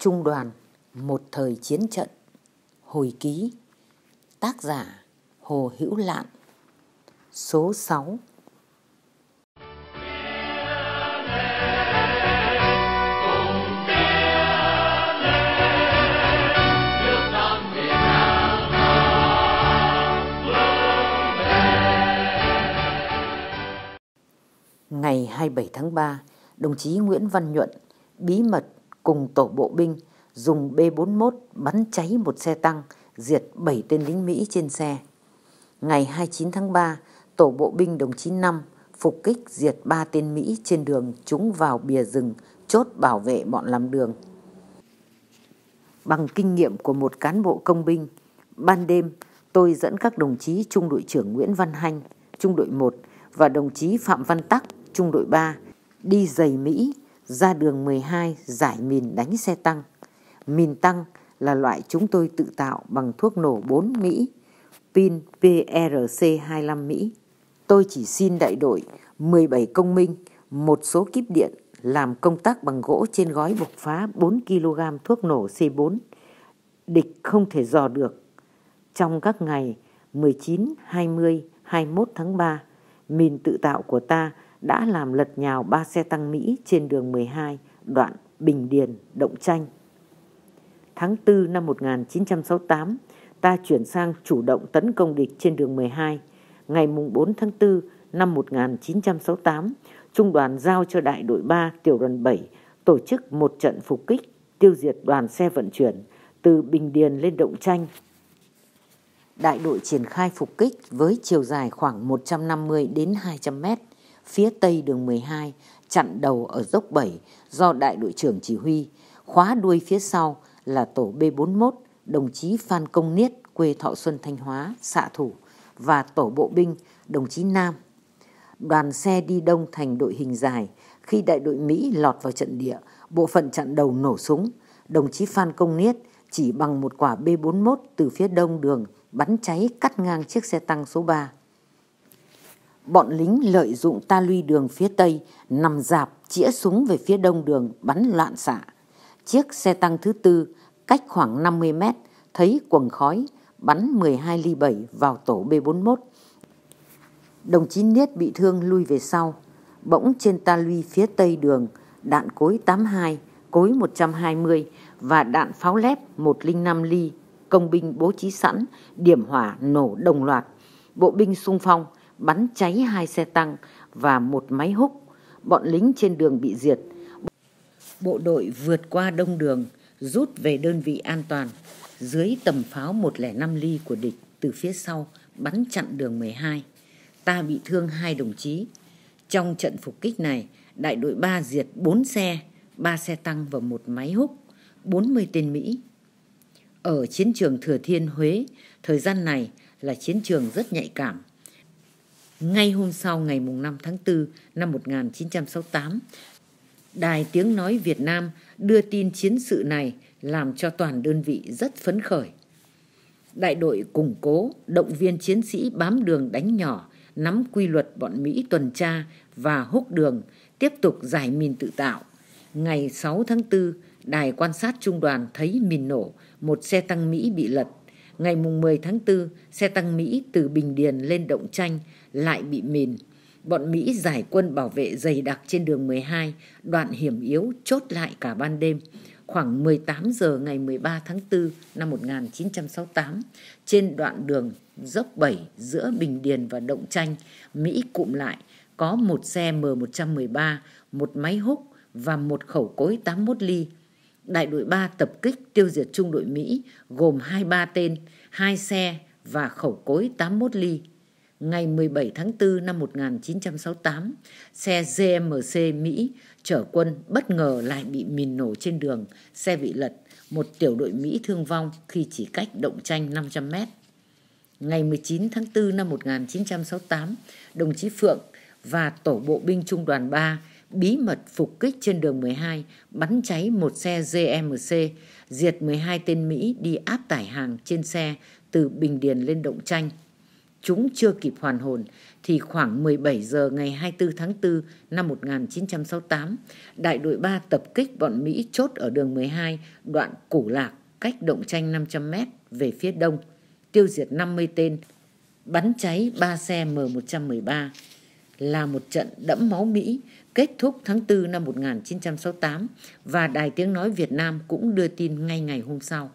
Trung đoàn Một thời chiến trận Hồi ký Tác giả Hồ Hữu Lạn Số 6 Ngày 27 tháng 3, đồng chí Nguyễn Văn Nhuận bí mật cùng tổ bộ binh dùng B-41 bắn cháy một xe tăng, diệt 7 tên lính Mỹ trên xe. Ngày 29 tháng 3, tổ bộ binh đồng chí năm phục kích diệt 3 tên Mỹ trên đường chúng vào bìa rừng chốt bảo vệ bọn làm đường. Bằng kinh nghiệm của một cán bộ công binh, ban đêm tôi dẫn các đồng chí trung đội trưởng Nguyễn Văn Hanh, trung đội 1 và đồng chí Phạm Văn Tắc, trung đội 3 đi giày Mỹ ra đường 12 giải mìn đánh xe tăng. Mìn tăng là loại chúng tôi tự tạo bằng thuốc nổ 4 Mỹ, pin PRC-25 Mỹ. Tôi chỉ xin đại đội 17 công minh, một số kíp điện làm công tác bằng gỗ trên gói bộc phá 4 kg thuốc nổ C4. Địch không thể dò được. Trong các ngày 19, 20, 21 tháng 3, mìn tự tạo của ta đã làm lật nhào ba xe tăng Mỹ trên đường 12 đoạn Bình Điền, Động Chanh. Tháng 4 năm 1968, ta chuyển sang chủ động tấn công địch trên đường 12. Ngày 4 tháng 4 năm 1968, Trung đoàn giao cho đại đội 3 tiểu đoàn 7 tổ chức một trận phục kích tiêu diệt đoàn xe vận chuyển từ Bình Điền lên Động Chanh. Đại đội triển khai phục kích với chiều dài khoảng 150 đến 200 mét phía tây đường 12, chặn đầu ở dốc 7 do đại đội trưởng chỉ huy, khóa đuôi phía sau là tổ B41, đồng chí Phan Công Niết, quê Thọ Xuân Thanh Hóa, xạ thủ, và tổ bộ binh, đồng chí Nam. Đoàn xe đi đông thành đội hình dài, khi đại đội Mỹ lọt vào trận địa, bộ phận chặn đầu nổ súng, đồng chí Phan Công Niết chỉ bằng một quả B41 từ phía đông đường bắn cháy cắt ngang chiếc xe tăng số 3 bọn lính lợi dụng ta luy đường phía tây, nằm dạp, chĩa súng về phía đông đường, bắn loạn xạ. Chiếc xe tăng thứ tư, cách khoảng năm mươi mét, thấy quần khói, bắn mười hai ly bảy vào tổ B41. bốn Đồng chí Niết bị thương lui về sau, bỗng trên ta luy phía tây đường, đạn cối tám hai cối một trăm hai mươi và đạn pháo lép một linh năm ly, công binh bố trí sẵn, điểm hỏa nổ đồng loạt. Bộ binh sung phong, bắn cháy hai xe tăng và một máy húc. Bọn lính trên đường bị diệt. Bộ đội vượt qua đông đường, rút về đơn vị an toàn. Dưới tầm pháo 105 ly của địch từ phía sau bắn chặn đường 12. Ta bị thương hai đồng chí. Trong trận phục kích này, đại đội 3 diệt 4 xe, 3 xe tăng và một máy húc, 40 tên Mỹ. Ở chiến trường Thừa Thiên Huế, thời gian này là chiến trường rất nhạy cảm ngay hôm sau ngày 5 tháng 4 năm 1968, Đài Tiếng Nói Việt Nam đưa tin chiến sự này làm cho toàn đơn vị rất phấn khởi. Đại đội củng cố, động viên chiến sĩ bám đường đánh nhỏ, nắm quy luật bọn Mỹ tuần tra và hút đường, tiếp tục giải mìn tự tạo. Ngày 6 tháng 4, đài quan sát trung đoàn thấy mìn nổ, một xe tăng Mỹ bị lật. Ngày 10 tháng 4, xe tăng Mỹ từ Bình Điền lên Động Tranh lại bị mìn. Bọn Mỹ giải quân bảo vệ dày đặc trên đường 12, đoạn hiểm yếu chốt lại cả ban đêm. Khoảng 18 giờ ngày 13 tháng 4 năm 1968, trên đoạn đường dốc 7 giữa Bình Điền và Động Chanh, Mỹ cụm lại có một xe M113, một máy húc và một khẩu cối 81 ly. Đại đội 3 tập kích tiêu diệt trung đội Mỹ gồm 23 tên, hai xe và khẩu cối 81 ly ngày 17 tháng 4 năm 1968, xe GMC Mỹ chở quân bất ngờ lại bị mìn nổ trên đường, xe bị lật, một tiểu đội Mỹ thương vong khi chỉ cách động tranh 500 mét. Ngày 19 tháng 4 năm 1968, đồng chí Phượng và tổ bộ binh trung đoàn 3 bí mật phục kích trên đường 12, bắn cháy một xe GMC, diệt 12 tên Mỹ đi áp tải hàng trên xe từ Bình Điền lên Động Tranh chúng chưa kịp hoàn hồn thì khoảng 17 giờ ngày 24 tháng 4 năm 1968, đại đội 3 tập kích bọn Mỹ chốt ở đường 12, đoạn Củ Lạc, cách động tranh 500 m về phía đông, tiêu diệt 50 tên, bắn cháy 3 xe M113 là một trận đẫm máu Mỹ kết thúc tháng 4 năm 1968 và Đài Tiếng Nói Việt Nam cũng đưa tin ngay ngày hôm sau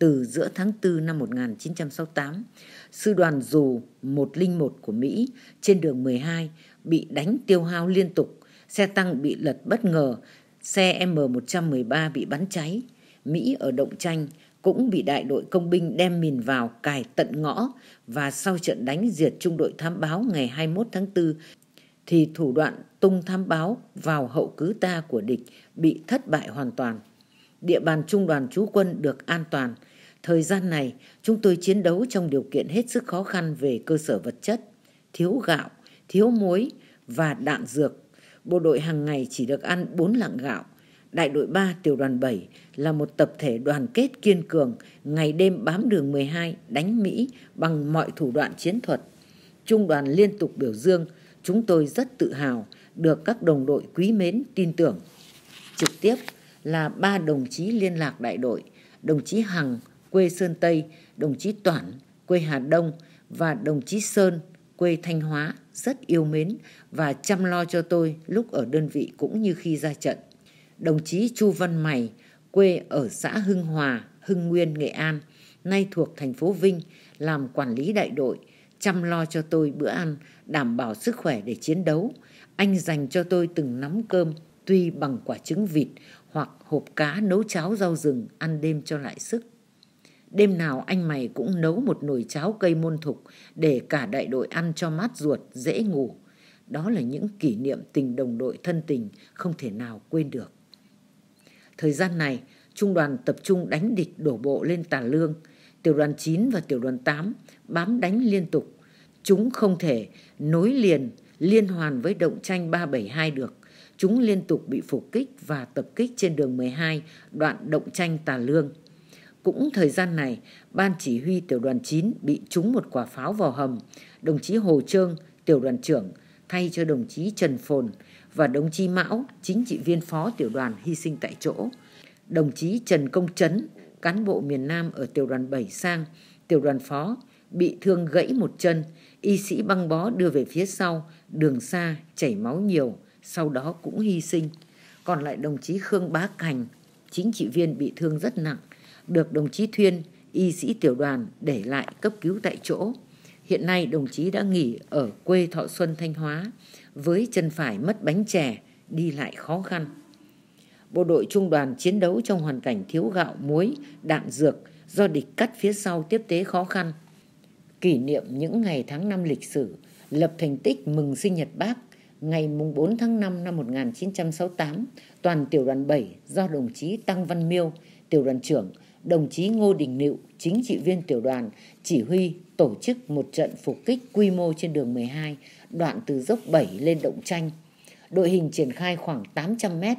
từ giữa tháng 4 năm 1968, sư đoàn dù 101 của Mỹ trên đường 12 bị đánh tiêu hao liên tục, xe tăng bị lật bất ngờ, xe M113 bị bắn cháy. Mỹ ở động tranh cũng bị đại đội công binh đem mìn vào cài tận ngõ và sau trận đánh diệt trung đội thám báo ngày 21 tháng 4 thì thủ đoạn tung thám báo vào hậu cứ ta của địch bị thất bại hoàn toàn. Địa bàn trung đoàn trú quân được an toàn, Thời gian này, chúng tôi chiến đấu trong điều kiện hết sức khó khăn về cơ sở vật chất, thiếu gạo, thiếu muối và đạn dược. Bộ đội hàng ngày chỉ được ăn 4 lạng gạo. Đại đội 3 tiểu đoàn 7 là một tập thể đoàn kết kiên cường, ngày đêm bám đường 12 đánh Mỹ bằng mọi thủ đoạn chiến thuật. Trung đoàn liên tục biểu dương, chúng tôi rất tự hào, được các đồng đội quý mến, tin tưởng. Trực tiếp là ba đồng chí liên lạc đại đội, đồng chí Hằng, quê Sơn Tây, đồng chí Toản, quê Hà Đông và đồng chí Sơn, quê Thanh Hóa rất yêu mến và chăm lo cho tôi lúc ở đơn vị cũng như khi ra trận. Đồng chí Chu Văn Mày, quê ở xã Hưng Hòa, Hưng Nguyên, Nghệ An, nay thuộc thành phố Vinh, làm quản lý đại đội, chăm lo cho tôi bữa ăn, đảm bảo sức khỏe để chiến đấu. Anh dành cho tôi từng nắm cơm, tuy bằng quả trứng vịt hoặc hộp cá nấu cháo rau rừng ăn đêm cho lại sức. Đêm nào anh mày cũng nấu một nồi cháo cây môn thục để cả đại đội ăn cho mát ruột, dễ ngủ. Đó là những kỷ niệm tình đồng đội thân tình không thể nào quên được. Thời gian này, trung đoàn tập trung đánh địch đổ bộ lên Tà Lương. Tiểu đoàn 9 và tiểu đoàn 8 bám đánh liên tục. Chúng không thể nối liền, liên hoàn với động tranh 372 được. Chúng liên tục bị phục kích và tập kích trên đường 12, đoạn động tranh Tà Lương. Cũng thời gian này, Ban chỉ huy tiểu đoàn 9 bị trúng một quả pháo vào hầm. Đồng chí Hồ Trương, tiểu đoàn trưởng, thay cho đồng chí Trần Phồn và đồng chí Mão, chính trị viên phó tiểu đoàn hy sinh tại chỗ. Đồng chí Trần Công Trấn, cán bộ miền Nam ở tiểu đoàn 7 sang, tiểu đoàn phó, bị thương gãy một chân, y sĩ băng bó đưa về phía sau, đường xa, chảy máu nhiều, sau đó cũng hy sinh. Còn lại đồng chí Khương Bá Cành, chính trị viên bị thương rất nặng, được đồng chí Thuyên, y sĩ tiểu đoàn để lại cấp cứu tại chỗ. Hiện nay đồng chí đã nghỉ ở quê Thọ Xuân Thanh Hóa, với chân phải mất bánh chè, đi lại khó khăn. Bộ đội trung đoàn chiến đấu trong hoàn cảnh thiếu gạo, muối, đạn dược do địch cắt phía sau tiếp tế khó khăn. Kỷ niệm những ngày tháng năm lịch sử, lập thành tích mừng sinh nhật bác ngày 4 tháng 5 năm 1968, toàn tiểu đoàn 7 do đồng chí Tăng Văn Miêu, tiểu đoàn trưởng đồng chí Ngô Đình Nịu, chính trị viên tiểu đoàn, chỉ huy tổ chức một trận phục kích quy mô trên đường 12, đoạn từ dốc 7 lên động tranh. Đội hình triển khai khoảng 800 mét.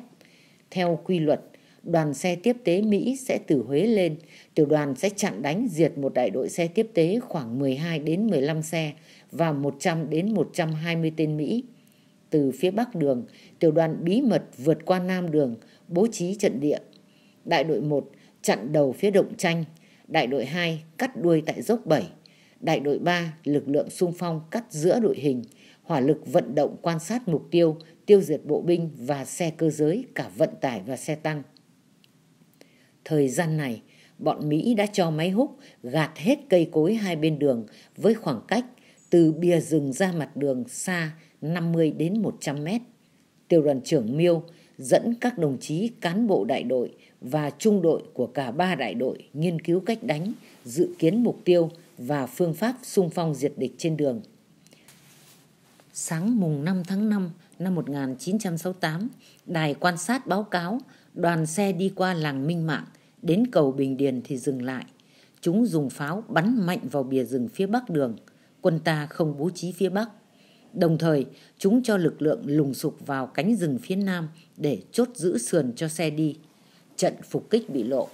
Theo quy luật, đoàn xe tiếp tế Mỹ sẽ từ Huế lên, tiểu đoàn sẽ chặn đánh diệt một đại đội xe tiếp tế khoảng 12 đến 15 xe và 100 đến 120 tên Mỹ. Từ phía bắc đường, tiểu đoàn bí mật vượt qua nam đường, bố trí trận địa. Đại đội 1 chặn đầu phía động tranh, đại đội 2 cắt đuôi tại dốc 7, đại đội 3 lực lượng xung phong cắt giữa đội hình, hỏa lực vận động quan sát mục tiêu, tiêu diệt bộ binh và xe cơ giới cả vận tải và xe tăng. Thời gian này, bọn Mỹ đã cho máy húc gạt hết cây cối hai bên đường với khoảng cách từ bìa rừng ra mặt đường xa 50 đến 100 mét. Tiểu đoàn trưởng Miêu dẫn các đồng chí cán bộ đại đội và trung đội của cả ba đại đội nghiên cứu cách đánh, dự kiến mục tiêu và phương pháp xung phong diệt địch trên đường. Sáng mùng 5 tháng 5 năm 1968, đài quan sát báo cáo đoàn xe đi qua làng Minh Mạng, đến cầu Bình Điền thì dừng lại. Chúng dùng pháo bắn mạnh vào bìa rừng phía bắc đường, quân ta không bố trí phía bắc. Đồng thời, chúng cho lực lượng lùng sục vào cánh rừng phía nam để chốt giữ sườn cho xe đi trận phục kích bị lộ.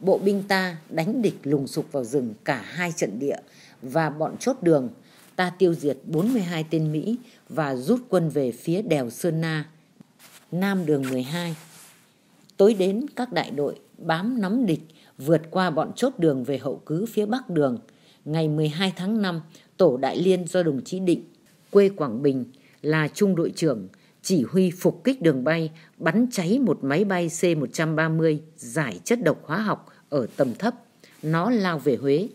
Bộ binh ta đánh địch lùng sục vào rừng cả hai trận địa và bọn chốt đường. Ta tiêu diệt 42 tên Mỹ và rút quân về phía đèo Sơn Na, nam đường 12. Tối đến các đại đội bám nắm địch vượt qua bọn chốt đường về hậu cứ phía bắc đường. Ngày 12 tháng 5, Tổ Đại Liên do đồng chí Định, quê Quảng Bình, là trung đội trưởng chỉ huy phục kích đường bay, bắn cháy một máy bay C-130 giải chất độc hóa học ở tầm thấp. Nó lao về Huế.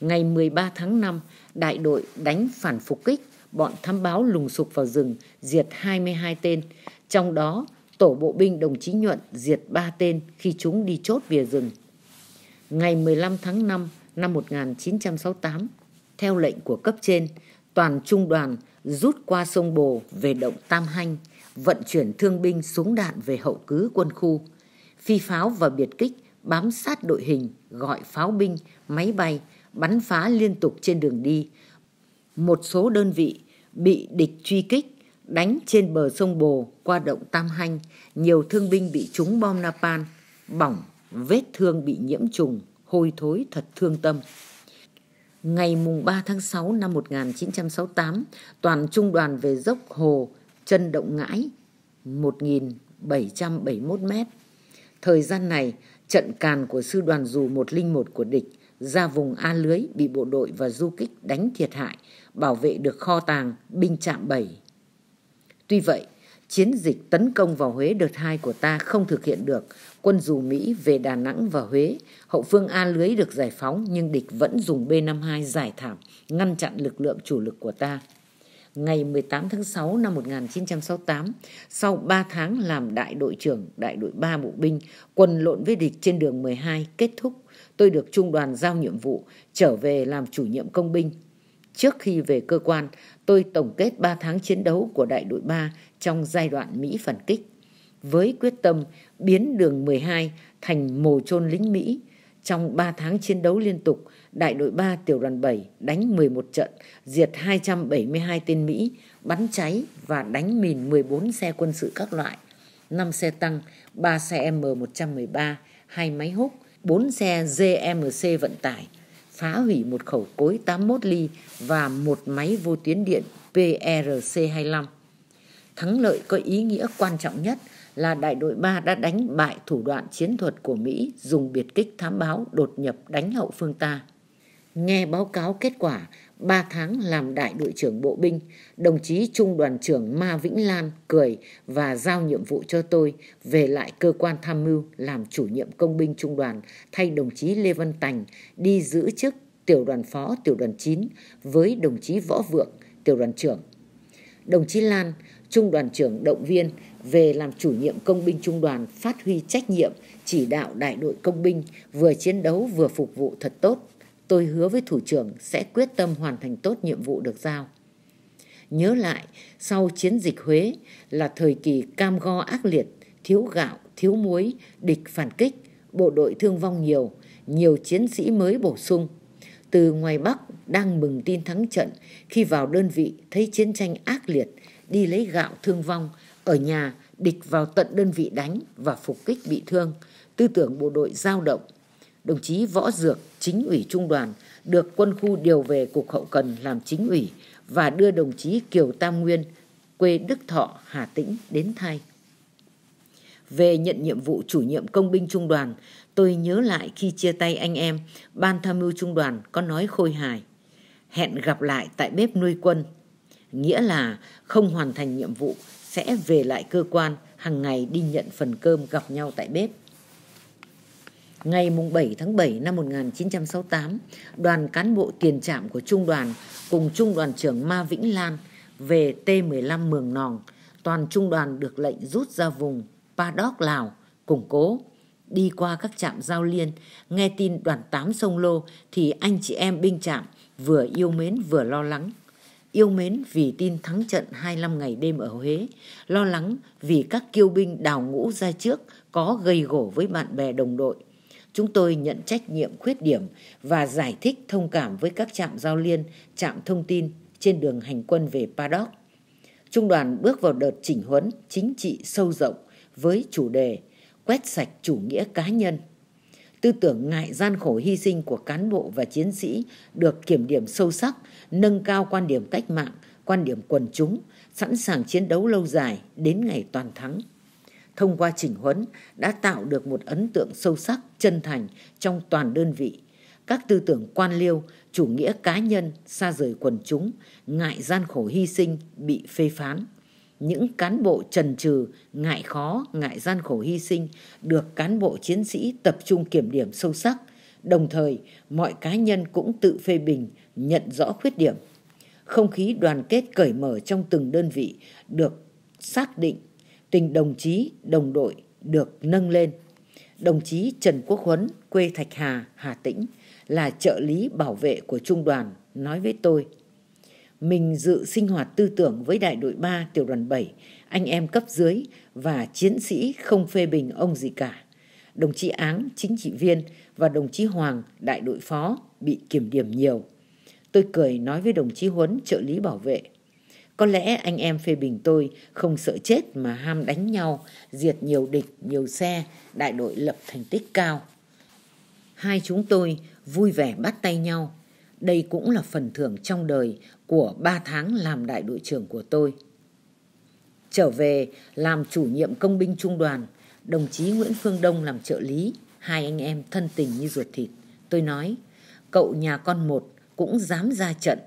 Ngày 13 tháng 5, đại đội đánh phản phục kích, bọn thám báo lùng sục vào rừng, diệt 22 tên. Trong đó, tổ bộ binh đồng chí Nhuận diệt 3 tên khi chúng đi chốt bìa rừng. Ngày 15 tháng 5 năm 1968, theo lệnh của cấp trên, toàn trung đoàn rút qua sông Bồ về động Tam Hanh, vận chuyển thương binh súng đạn về hậu cứ quân khu. Phi pháo và biệt kích bám sát đội hình, gọi pháo binh, máy bay, bắn phá liên tục trên đường đi. Một số đơn vị bị địch truy kích, đánh trên bờ sông Bồ qua động Tam Hanh, nhiều thương binh bị trúng bom napalm, bỏng, vết thương bị nhiễm trùng, hôi thối thật thương tâm ngày mùng 3 tháng 6 năm 1968, toàn trung đoàn về dốc Hồ, chân Động Ngãi, 1.771 mét. Thời gian này, trận càn của sư đoàn dù 101 của địch ra vùng A lưới bị bộ đội và du kích đánh thiệt hại, bảo vệ được kho tàng binh trạm 7. Tuy vậy, chiến dịch tấn công vào Huế đợt 2 của ta không thực hiện được quân dù Mỹ về Đà Nẵng và Huế, hậu phương A lưới được giải phóng nhưng địch vẫn dùng B-52 giải thảm, ngăn chặn lực lượng chủ lực của ta. Ngày 18 tháng 6 năm 1968, sau 3 tháng làm đại đội trưởng đại đội 3 bộ binh, quần lộn với địch trên đường 12 kết thúc, tôi được trung đoàn giao nhiệm vụ trở về làm chủ nhiệm công binh. Trước khi về cơ quan, tôi tổng kết 3 tháng chiến đấu của đại đội 3 trong giai đoạn Mỹ phản kích với quyết tâm biến đường 12 thành mồ chôn lính Mỹ. Trong 3 tháng chiến đấu liên tục, Đại đội 3 Tiểu đoàn 7 đánh 11 trận, diệt 272 tên Mỹ, bắn cháy và đánh mìn 14 xe quân sự các loại, 5 xe tăng, 3 xe M113, 2 máy húc, 4 xe GMC vận tải, phá hủy một khẩu cối 81 ly và một máy vô tuyến điện PRC-25. Thắng lợi có ý nghĩa quan trọng nhất là đại đội 3 đã đánh bại thủ đoạn chiến thuật của Mỹ dùng biệt kích thám báo đột nhập đánh hậu phương ta. Nghe báo cáo kết quả 3 tháng làm đại đội trưởng bộ binh, đồng chí Trung đoàn trưởng Ma Vĩnh Lan cười và giao nhiệm vụ cho tôi về lại cơ quan tham mưu làm chủ nhiệm công binh trung đoàn thay đồng chí Lê Văn Tành đi giữ chức tiểu đoàn phó tiểu đoàn 9 với đồng chí Võ Vượng, tiểu đoàn trưởng. Đồng chí Lan, Trung đoàn trưởng động viên về làm chủ nhiệm công binh trung đoàn phát huy trách nhiệm chỉ đạo đại đội công binh vừa chiến đấu vừa phục vụ thật tốt. Tôi hứa với thủ trưởng sẽ quyết tâm hoàn thành tốt nhiệm vụ được giao. Nhớ lại, sau chiến dịch Huế là thời kỳ cam go ác liệt, thiếu gạo, thiếu muối, địch phản kích, bộ đội thương vong nhiều, nhiều chiến sĩ mới bổ sung. Từ ngoài Bắc đang mừng tin thắng trận, khi vào đơn vị thấy chiến tranh ác liệt, đi lấy gạo thương vong – ở nhà, địch vào tận đơn vị đánh và phục kích bị thương, tư tưởng bộ đội dao động. Đồng chí Võ Dược, chính ủy trung đoàn, được quân khu điều về Cục Hậu Cần làm chính ủy và đưa đồng chí Kiều Tam Nguyên, quê Đức Thọ, Hà Tĩnh đến thay. Về nhận nhiệm vụ chủ nhiệm công binh trung đoàn, tôi nhớ lại khi chia tay anh em, ban tham mưu trung đoàn có nói khôi hài. Hẹn gặp lại tại bếp nuôi quân. Nghĩa là không hoàn thành nhiệm vụ sẽ về lại cơ quan hàng ngày đi nhận phần cơm gặp nhau tại bếp. Ngày 7 tháng 7 năm 1968, đoàn cán bộ tiền trạm của Trung đoàn cùng Trung đoàn trưởng Ma Vĩnh Lan về T-15 Mường Nòng. Toàn Trung đoàn được lệnh rút ra vùng Padok, Lào, củng cố. Đi qua các trạm giao liên, nghe tin đoàn 8 sông Lô thì anh chị em binh trạm vừa yêu mến vừa lo lắng yêu mến vì tin thắng trận 25 ngày đêm ở Huế, lo lắng vì các kiêu binh đào ngũ ra trước có gây gổ với bạn bè đồng đội. Chúng tôi nhận trách nhiệm khuyết điểm và giải thích thông cảm với các trạm giao liên, trạm thông tin trên đường hành quân về Paddock. Trung đoàn bước vào đợt chỉnh huấn chính trị sâu rộng với chủ đề quét sạch chủ nghĩa cá nhân. Tư tưởng ngại gian khổ hy sinh của cán bộ và chiến sĩ được kiểm điểm sâu sắc nâng cao quan điểm cách mạng, quan điểm quần chúng, sẵn sàng chiến đấu lâu dài đến ngày toàn thắng. Thông qua chỉnh huấn đã tạo được một ấn tượng sâu sắc, chân thành trong toàn đơn vị. Các tư tưởng quan liêu, chủ nghĩa cá nhân, xa rời quần chúng, ngại gian khổ hy sinh, bị phê phán. Những cán bộ trần trừ, ngại khó, ngại gian khổ hy sinh được cán bộ chiến sĩ tập trung kiểm điểm sâu sắc – đồng thời mọi cá nhân cũng tự phê bình nhận rõ khuyết điểm không khí đoàn kết cởi mở trong từng đơn vị được xác định tình đồng chí đồng đội được nâng lên đồng chí trần quốc huấn quê thạch hà hà tĩnh là trợ lý bảo vệ của trung đoàn nói với tôi mình dự sinh hoạt tư tưởng với đại đội ba tiểu đoàn bảy anh em cấp dưới và chiến sĩ không phê bình ông gì cả đồng chí Áng, chính trị viên và đồng chí Hoàng, đại đội phó, bị kiểm điểm nhiều. Tôi cười nói với đồng chí Huấn, trợ lý bảo vệ. Có lẽ anh em phê bình tôi không sợ chết mà ham đánh nhau, diệt nhiều địch, nhiều xe, đại đội lập thành tích cao. Hai chúng tôi vui vẻ bắt tay nhau. Đây cũng là phần thưởng trong đời của ba tháng làm đại đội trưởng của tôi. Trở về làm chủ nhiệm công binh trung đoàn, đồng chí Nguyễn Phương Đông làm trợ lý, hai anh em thân tình như ruột thịt. Tôi nói, cậu nhà con một cũng dám ra trận,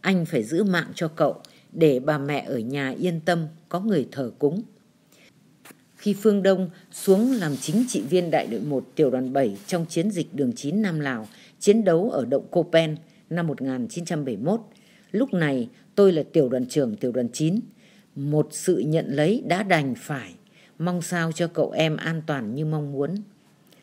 anh phải giữ mạng cho cậu để bà mẹ ở nhà yên tâm có người thờ cúng. Khi Phương Đông xuống làm chính trị viên đại đội 1 tiểu đoàn 7 trong chiến dịch đường 9 Nam Lào, chiến đấu ở động Copen năm 1971, lúc này tôi là tiểu đoàn trưởng tiểu đoàn 9, một sự nhận lấy đã đành phải mong sao cho cậu em an toàn như mong muốn.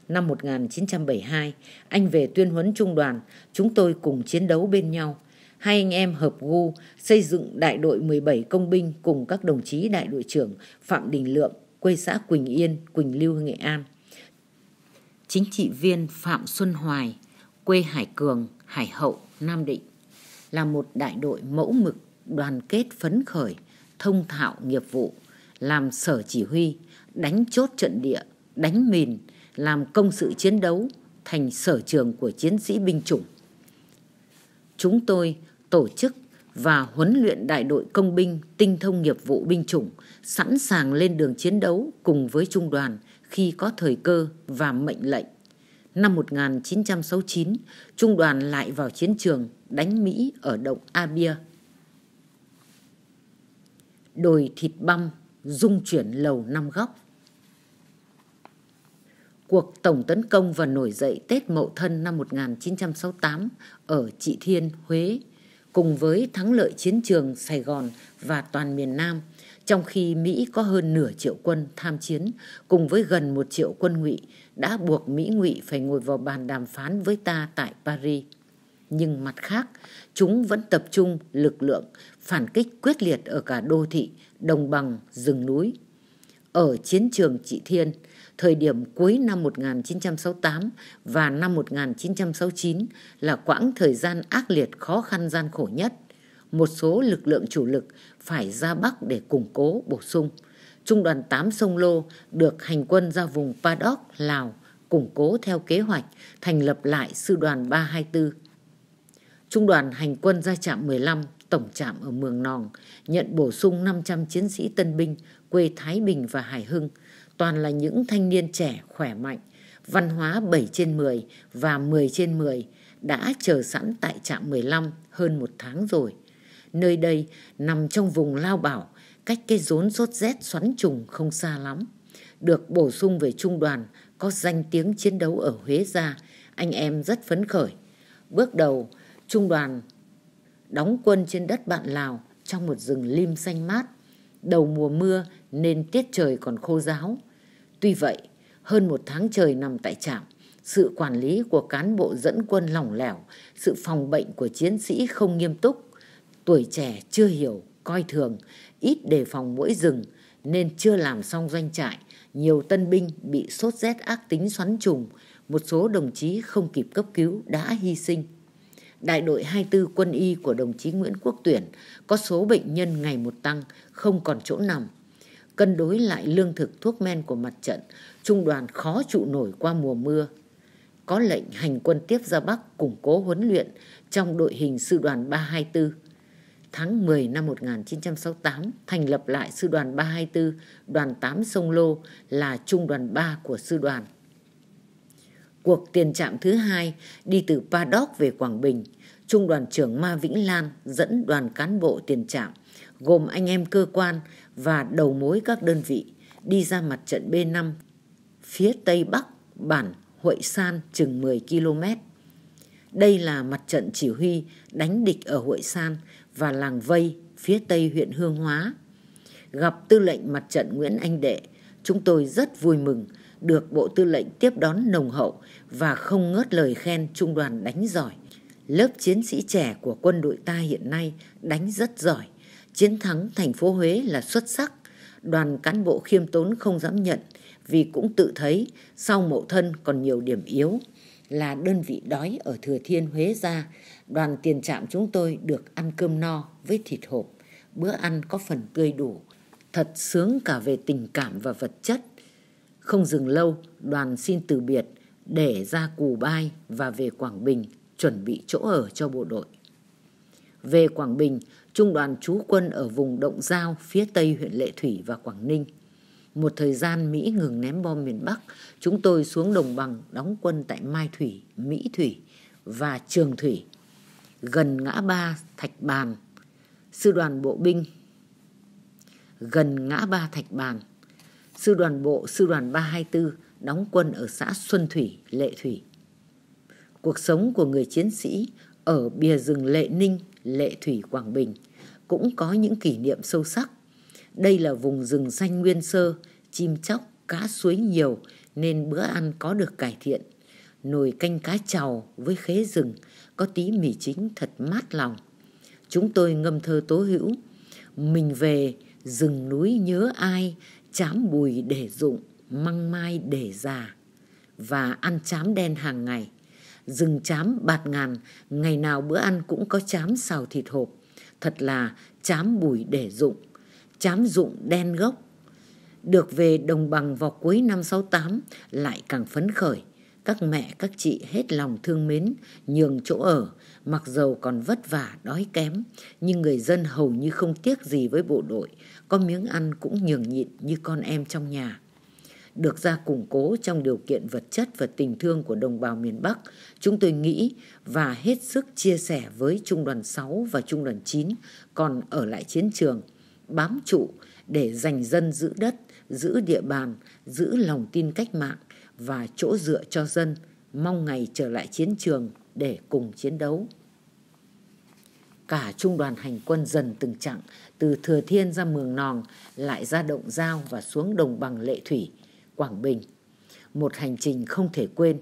Năm 1972, anh về tuyên huấn trung đoàn, chúng tôi cùng chiến đấu bên nhau. Hai anh em hợp gu xây dựng đại đội 17 công binh cùng các đồng chí đại đội trưởng Phạm Đình Lượng, quê xã Quỳnh Yên, Quỳnh Lưu, Nghệ An. Chính trị viên Phạm Xuân Hoài, quê Hải Cường, Hải Hậu, Nam Định, là một đại đội mẫu mực đoàn kết phấn khởi, thông thạo nghiệp vụ, làm sở chỉ huy, đánh chốt trận địa, đánh mìn, làm công sự chiến đấu thành sở trường của chiến sĩ binh chủng. Chúng tôi tổ chức và huấn luyện đại đội công binh tinh thông nghiệp vụ binh chủng, sẵn sàng lên đường chiến đấu cùng với trung đoàn khi có thời cơ và mệnh lệnh. Năm 1969, trung đoàn lại vào chiến trường đánh Mỹ ở động Abia. Đồi thịt băm dung chuyển lầu năm góc. Cuộc tổng tấn công và nổi dậy Tết Mậu Thân năm 1968 ở Trị Thiên, Huế cùng với thắng lợi chiến trường Sài Gòn và toàn miền Nam, trong khi Mỹ có hơn nửa triệu quân tham chiến cùng với gần một triệu quân ngụy đã buộc Mỹ ngụy phải ngồi vào bàn đàm phán với ta tại Paris nhưng mặt khác, chúng vẫn tập trung lực lượng phản kích quyết liệt ở cả đô thị, đồng bằng, rừng núi. Ở chiến trường Trị Thiên, thời điểm cuối năm 1968 và năm 1969 là quãng thời gian ác liệt khó khăn gian khổ nhất. Một số lực lượng chủ lực phải ra Bắc để củng cố, bổ sung. Trung đoàn 8 Sông Lô được hành quân ra vùng Padok, Lào, củng cố theo kế hoạch thành lập lại sư đoàn 324. Trung đoàn hành quân ra trạm 15, tổng trạm ở Mường Nòng, nhận bổ sung 500 chiến sĩ tân binh quê Thái Bình và Hải Hưng, toàn là những thanh niên trẻ khỏe mạnh, văn hóa 7 trên 10 và 10 trên 10 đã chờ sẵn tại trạm 15 hơn một tháng rồi. Nơi đây nằm trong vùng Lao Bảo, cách cái rốn sốt rét xoắn trùng không xa lắm. Được bổ sung về trung đoàn, có danh tiếng chiến đấu ở Huế ra, anh em rất phấn khởi. Bước đầu, trung đoàn đóng quân trên đất bạn Lào trong một rừng lim xanh mát. Đầu mùa mưa nên tiết trời còn khô giáo. Tuy vậy, hơn một tháng trời nằm tại trạm, sự quản lý của cán bộ dẫn quân lỏng lẻo, sự phòng bệnh của chiến sĩ không nghiêm túc. Tuổi trẻ chưa hiểu, coi thường, ít đề phòng mỗi rừng nên chưa làm xong doanh trại. Nhiều tân binh bị sốt rét ác tính xoắn trùng, một số đồng chí không kịp cấp cứu đã hy sinh đại đội 24 quân y của đồng chí Nguyễn Quốc Tuyển có số bệnh nhân ngày một tăng, không còn chỗ nằm. Cân đối lại lương thực thuốc men của mặt trận, trung đoàn khó trụ nổi qua mùa mưa. Có lệnh hành quân tiếp ra Bắc củng cố huấn luyện trong đội hình sư đoàn 324. Tháng 10 năm 1968, thành lập lại sư đoàn 324, đoàn 8 Sông Lô là trung đoàn 3 của sư đoàn. Cuộc tiền trạm thứ hai đi từ Paddock về Quảng Bình, Trung đoàn trưởng Ma Vĩnh Lan dẫn đoàn cán bộ tiền trạm gồm anh em cơ quan và đầu mối các đơn vị đi ra mặt trận B5 phía tây bắc bản Huệ San chừng 10 km. Đây là mặt trận chỉ huy đánh địch ở Huệ San và làng Vây phía tây huyện Hương Hóa. Gặp tư lệnh mặt trận Nguyễn Anh Đệ, chúng tôi rất vui mừng được Bộ Tư lệnh tiếp đón nồng hậu và không ngớt lời khen trung đoàn đánh giỏi. Lớp chiến sĩ trẻ của quân đội ta hiện nay đánh rất giỏi. Chiến thắng thành phố Huế là xuất sắc. Đoàn cán bộ khiêm tốn không dám nhận vì cũng tự thấy sau mộ thân còn nhiều điểm yếu là đơn vị đói ở Thừa Thiên Huế ra, đoàn tiền trạm chúng tôi được ăn cơm no với thịt hộp. Bữa ăn có phần tươi đủ, thật sướng cả về tình cảm và vật chất. Không dừng lâu, đoàn xin từ biệt để ra Cù Bai và về Quảng Bình chuẩn bị chỗ ở cho bộ đội. Về Quảng Bình, trung đoàn trú quân ở vùng Động Giao phía tây huyện Lệ Thủy và Quảng Ninh. Một thời gian Mỹ ngừng ném bom miền Bắc, chúng tôi xuống đồng bằng đóng quân tại Mai Thủy, Mỹ Thủy và Trường Thủy, gần ngã ba Thạch Bàn. Sư đoàn bộ binh gần ngã ba Thạch Bàn sư đoàn bộ sư đoàn 324 đóng quân ở xã Xuân Thủy, Lệ Thủy. Cuộc sống của người chiến sĩ ở bìa rừng Lệ Ninh, Lệ Thủy, Quảng Bình cũng có những kỷ niệm sâu sắc. Đây là vùng rừng xanh nguyên sơ, chim chóc, cá suối nhiều nên bữa ăn có được cải thiện. Nồi canh cá trầu với khế rừng có tí mì chính thật mát lòng. Chúng tôi ngâm thơ tố hữu. Mình về rừng núi nhớ ai chám bùi để dụng măng mai để già và ăn chám đen hàng ngày rừng chám bạt ngàn ngày nào bữa ăn cũng có chám xào thịt hộp thật là chám bùi để dụng chám dụng đen gốc được về đồng bằng vào cuối năm 68 lại càng phấn khởi các mẹ các chị hết lòng thương mến nhường chỗ ở mặc dầu còn vất vả đói kém nhưng người dân hầu như không tiếc gì với bộ đội có miếng ăn cũng nhường nhịn như con em trong nhà. Được ra củng cố trong điều kiện vật chất và tình thương của đồng bào miền Bắc, chúng tôi nghĩ và hết sức chia sẻ với Trung đoàn 6 và Trung đoàn 9 còn ở lại chiến trường, bám trụ để giành dân giữ đất, giữ địa bàn, giữ lòng tin cách mạng và chỗ dựa cho dân, mong ngày trở lại chiến trường để cùng chiến đấu cả trung đoàn hành quân dần từng chặng từ Thừa Thiên ra Mường Nòng, lại ra Động Giao và xuống đồng bằng Lệ Thủy, Quảng Bình. Một hành trình không thể quên.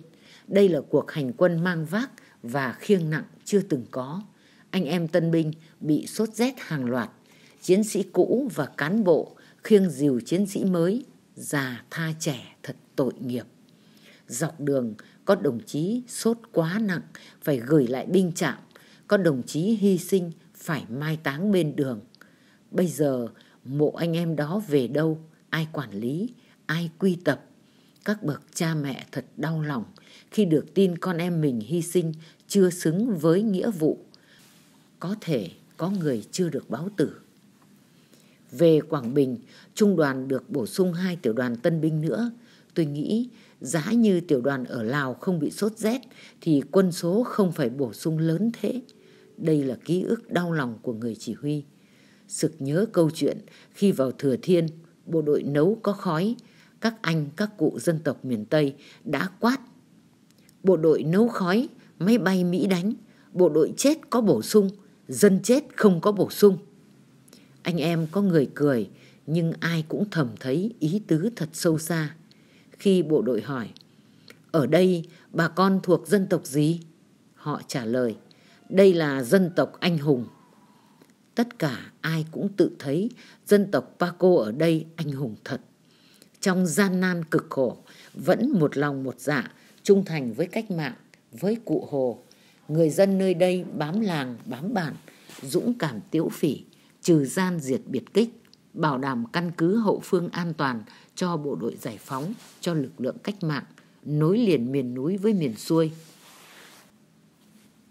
Đây là cuộc hành quân mang vác và khiêng nặng chưa từng có. Anh em tân binh bị sốt rét hàng loạt. Chiến sĩ cũ và cán bộ khiêng dìu chiến sĩ mới, già tha trẻ thật tội nghiệp. Dọc đường có đồng chí sốt quá nặng phải gửi lại binh trạm có đồng chí hy sinh phải mai táng bên đường. Bây giờ mộ anh em đó về đâu, ai quản lý, ai quy tập. Các bậc cha mẹ thật đau lòng khi được tin con em mình hy sinh chưa xứng với nghĩa vụ. Có thể có người chưa được báo tử. Về Quảng Bình, trung đoàn được bổ sung hai tiểu đoàn tân binh nữa. Tôi nghĩ giá như tiểu đoàn ở Lào không bị sốt rét thì quân số không phải bổ sung lớn thế. Đây là ký ức đau lòng của người chỉ huy. Sực nhớ câu chuyện khi vào Thừa Thiên, bộ đội nấu có khói, các anh, các cụ dân tộc miền Tây đã quát. Bộ đội nấu khói, máy bay Mỹ đánh, bộ đội chết có bổ sung, dân chết không có bổ sung. Anh em có người cười, nhưng ai cũng thầm thấy ý tứ thật sâu xa. Khi bộ đội hỏi, ở đây bà con thuộc dân tộc gì? Họ trả lời, đây là dân tộc anh hùng. Tất cả ai cũng tự thấy dân tộc Paco ở đây anh hùng thật. Trong gian nan cực khổ, vẫn một lòng một dạ, trung thành với cách mạng, với cụ Hồ. Người dân nơi đây bám làng, bám bản, dũng cảm tiễu phỉ, trừ gian diệt biệt kích, bảo đảm căn cứ hậu phương an toàn cho bộ đội giải phóng, cho lực lượng cách mạng, nối liền miền núi với miền xuôi.